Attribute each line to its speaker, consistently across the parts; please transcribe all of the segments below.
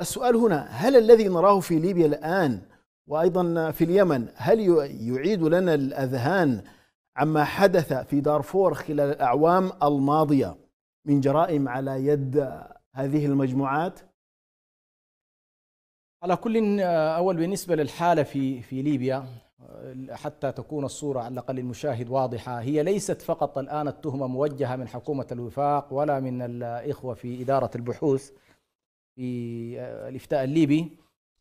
Speaker 1: السؤال هنا هل الذي نراه في ليبيا الآن وأيضا في اليمن هل يعيد لنا الأذهان عما حدث في دارفور خلال الأعوام الماضية من جرائم على يد هذه المجموعات؟
Speaker 2: على كل أول بالنسبة للحالة في في ليبيا حتى تكون الصورة على الأقل المشاهد واضحة هي ليست فقط الآن التهمة موجهة من حكومة الوفاق ولا من الإخوة في إدارة البحوث في آه، الافتاء الليبي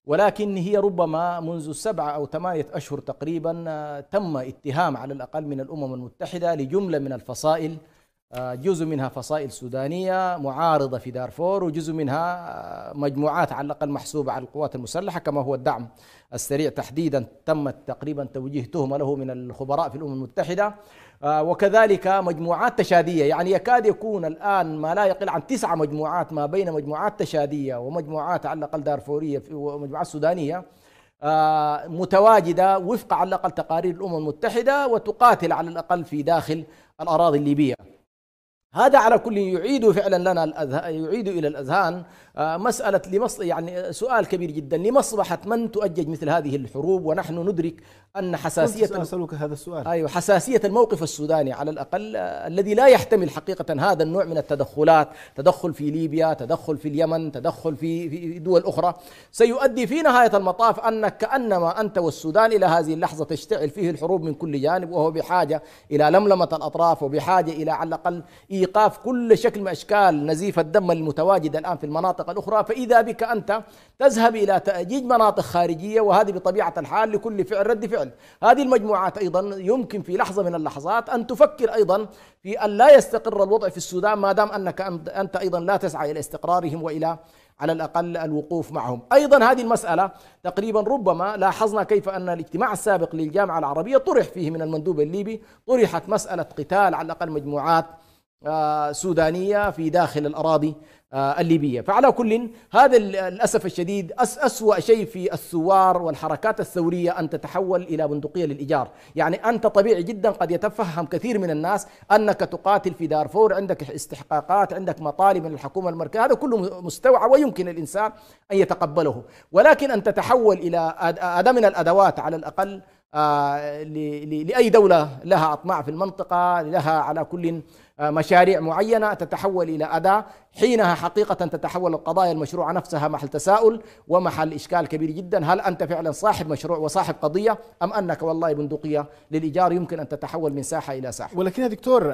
Speaker 2: ولكن هي ربما منذ سبعة أو ثمانية أشهر تقريبا آه، تم اتهام على الأقل من الأمم المتحدة لجملة من الفصائل آه، جزء منها فصائل سودانية معارضة في دارفور وجزء منها آه، مجموعات على الأقل محسوبة على القوات المسلحة كما هو الدعم السريع تحديدا تمت تقريبا توجيه تهمة له من الخبراء في الأمم المتحدة آه، وكذلك مجموعات تشادية يعني يكاد يكون الآن ما لا يقل عن تسعة مجموعات ما بين مجموعات تشادية ومجموعات على الأقل دارفورية ومجموعات سودانية متواجدة وفق على الأقل تقارير الأمم المتحدة وتقاتل على الأقل في داخل الأراضي الليبية هذا على كل يعيد فعلا لنا الأذهان يعيد الى الاذهان آه، مساله لمص يعني سؤال كبير جدا لمصلحه من تؤجج مثل هذه الحروب ونحن ندرك ان حساسيه
Speaker 1: اسالك هذا السؤال ايوه
Speaker 2: حساسيه الموقف السوداني على الاقل آه، الذي لا يحتمل حقيقه هذا النوع من التدخلات تدخل في ليبيا تدخل في اليمن تدخل في في دول اخرى سيؤدي في نهايه المطاف انك كانما انت والسودان الى هذه اللحظه تشتعل فيه الحروب من كل جانب وهو بحاجه الى لملمه الاطراف وبحاجه الى على الاقل ايقاف كل شكل من اشكال نزيف الدم المتواجد الان في المناطق الاخرى فاذا بك انت تذهب الى تاجيج مناطق خارجيه وهذه بطبيعه الحال لكل فعل رد فعل، هذه المجموعات ايضا يمكن في لحظه من اللحظات ان تفكر ايضا في ان لا يستقر الوضع في السودان ما دام انك انت ايضا لا تسعى الى استقرارهم والى على الاقل الوقوف معهم، ايضا هذه المساله تقريبا ربما لاحظنا كيف ان الاجتماع السابق للجامعه العربيه طرح فيه من المندوب الليبي طرحت مساله قتال على الاقل مجموعات آه، سودانية في داخل الأراضي آه، الليبية فعلى كل هذا للأسف الشديد أسوأ شيء في الثوار والحركات الثورية أن تتحول إلى بندقية للإيجار يعني أنت طبيعي جدا قد يتفهم كثير من الناس أنك تقاتل في دارفور عندك استحقاقات عندك مطالب من الحكومة المركزية هذا كله مستوعب ويمكن الإنسان أن يتقبله ولكن أن تتحول إلى أداة من الأدوات على الأقل آه، لأي دولة لها أطماع في المنطقة لها على كل آه، مشاريع معينة تتحول إلى أداة حينها حقيقة تتحول القضايا المشروعة نفسها محل تساؤل ومحل إشكال كبير جدا هل أنت فعلا صاحب مشروع وصاحب قضية أم أنك والله بندقية للإيجار يمكن أن تتحول من ساحة إلى ساحة
Speaker 1: ولكن يا دكتور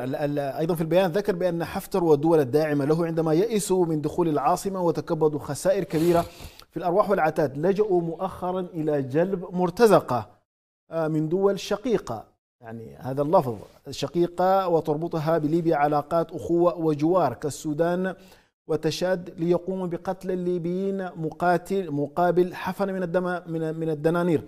Speaker 1: أيضا في البيان ذكر بأن حفتر والدول الداعمة له عندما يئسوا من دخول العاصمة وتكبدوا خسائر كبيرة في الأرواح والعتاد لجأوا مؤخرا إلى جلب مرتزقة آه، من دول شقيقة يعني هذا اللفظ شقيقة وتربطها بليبيا علاقات أخوة وجوار كالسودان وتشاد ليقوم بقتل الليبيين مقاتل مقابل حفنة من الدم من من الدنانير.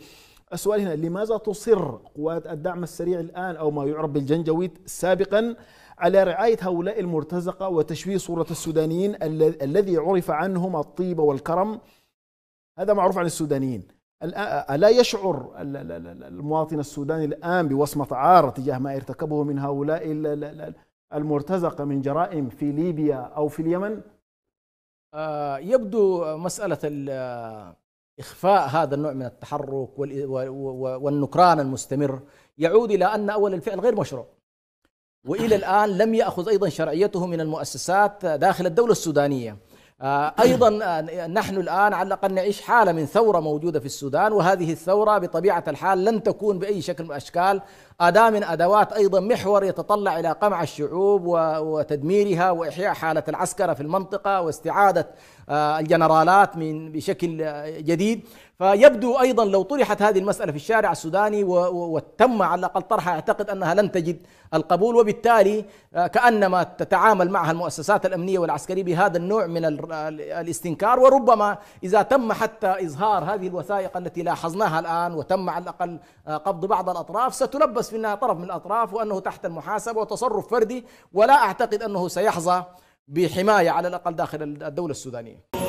Speaker 1: السؤال هنا لماذا تصر قوات الدعم السريع الآن أو ما يعرف بالجنجويد سابقا على رعاية هؤلاء المرتزقة وتشويه صورة السودانيين الذي عرف عنهم الطيبة والكرم هذا معروف عن السودانيين ألا يشعر المواطن السوداني الآن بوصمة عار تجاه ما ارتكبه من هؤلاء المرتزقة من جرائم في ليبيا أو في اليمن؟
Speaker 2: آه، يبدو مسألة إخفاء هذا النوع من التحرك والنكران المستمر يعود إلى أن أول الفعل غير مشروع وإلى الآن لم يأخذ أيضا شرعيته من المؤسسات داخل الدولة السودانية آه، ايضا آه، نحن الان على الاقل نعيش حاله من ثوره موجوده في السودان وهذه الثوره بطبيعه الحال لن تكون باي شكل من الاشكال اداه من ادوات ايضا محور يتطلع الى قمع الشعوب وتدميرها واحياء حاله العسكره في المنطقه واستعاده آه، الجنرالات من بشكل جديد فيبدو ايضا لو طرحت هذه المساله في الشارع السوداني وتم على الاقل طرحها اعتقد انها لن تجد القبول وبالتالي كانما تتعامل معها المؤسسات الامنيه والعسكريه بهذا النوع من الاستنكار وربما إذا تم حتى إظهار هذه الوثائق التي لاحظناها الآن وتم على الأقل آه، قبض بعض الأطراف ستلبس منها طرف من الأطراف وأنه تحت المحاسبة وتصرف فردي ولا أعتقد أنه سيحظى بحماية على الأقل داخل الدولة السودانية